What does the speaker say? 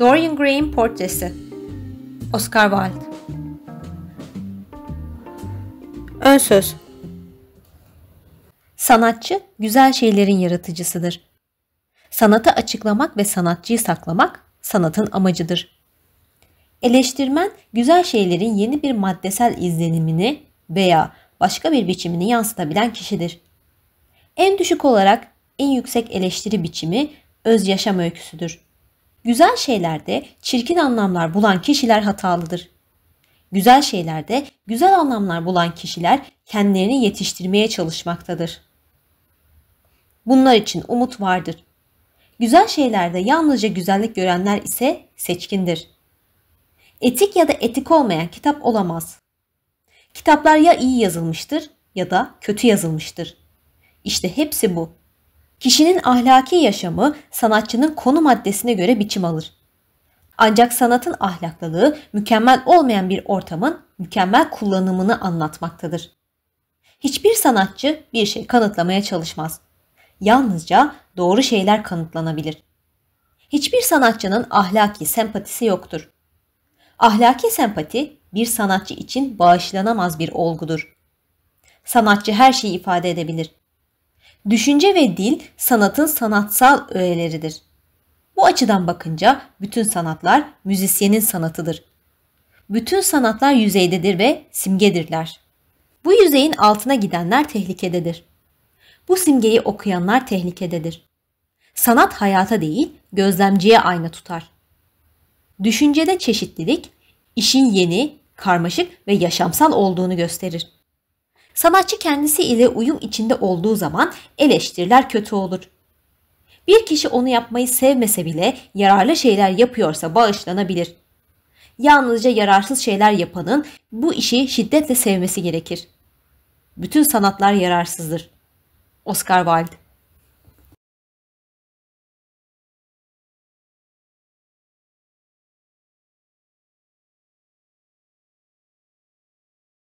Dorian Gray'in portresi. Oscar Wilde. Ön söz. Sanatçı güzel şeylerin yaratıcısıdır. Sanatı açıklamak ve sanatçıyı saklamak sanatın amacıdır. Eleştirmen güzel şeylerin yeni bir maddesel izlenimini veya başka bir biçimini yansıtabilen kişidir. En düşük olarak en yüksek eleştiri biçimi öz yaşam öyküsüdür. Güzel şeylerde çirkin anlamlar bulan kişiler hatalıdır. Güzel şeylerde güzel anlamlar bulan kişiler kendilerini yetiştirmeye çalışmaktadır. Bunlar için umut vardır. Güzel şeylerde yalnızca güzellik görenler ise seçkindir. Etik ya da etik olmayan kitap olamaz. Kitaplar ya iyi yazılmıştır ya da kötü yazılmıştır. İşte hepsi bu. Kişinin ahlaki yaşamı sanatçının konu maddesine göre biçim alır. Ancak sanatın ahlaklılığı mükemmel olmayan bir ortamın mükemmel kullanımını anlatmaktadır. Hiçbir sanatçı bir şey kanıtlamaya çalışmaz. Yalnızca doğru şeyler kanıtlanabilir. Hiçbir sanatçının ahlaki sempatisi yoktur. Ahlaki sempati bir sanatçı için bağışlanamaz bir olgudur. Sanatçı her şeyi ifade edebilir. Düşünce ve dil sanatın sanatsal öğeleridir. Bu açıdan bakınca bütün sanatlar müzisyenin sanatıdır. Bütün sanatlar yüzeydedir ve simgedirler. Bu yüzeyin altına gidenler tehlikededir. Bu simgeyi okuyanlar tehlikededir. Sanat hayata değil, gözlemciye ayna tutar. Düşüncede çeşitlilik, işin yeni, karmaşık ve yaşamsal olduğunu gösterir. Sanatçı kendisi ile uyum içinde olduğu zaman eleştiriler kötü olur. Bir kişi onu yapmayı sevmese bile yararlı şeyler yapıyorsa bağışlanabilir. Yalnızca yararsız şeyler yapanın bu işi şiddetle sevmesi gerekir. Bütün sanatlar yararsızdır. Oscar Wilde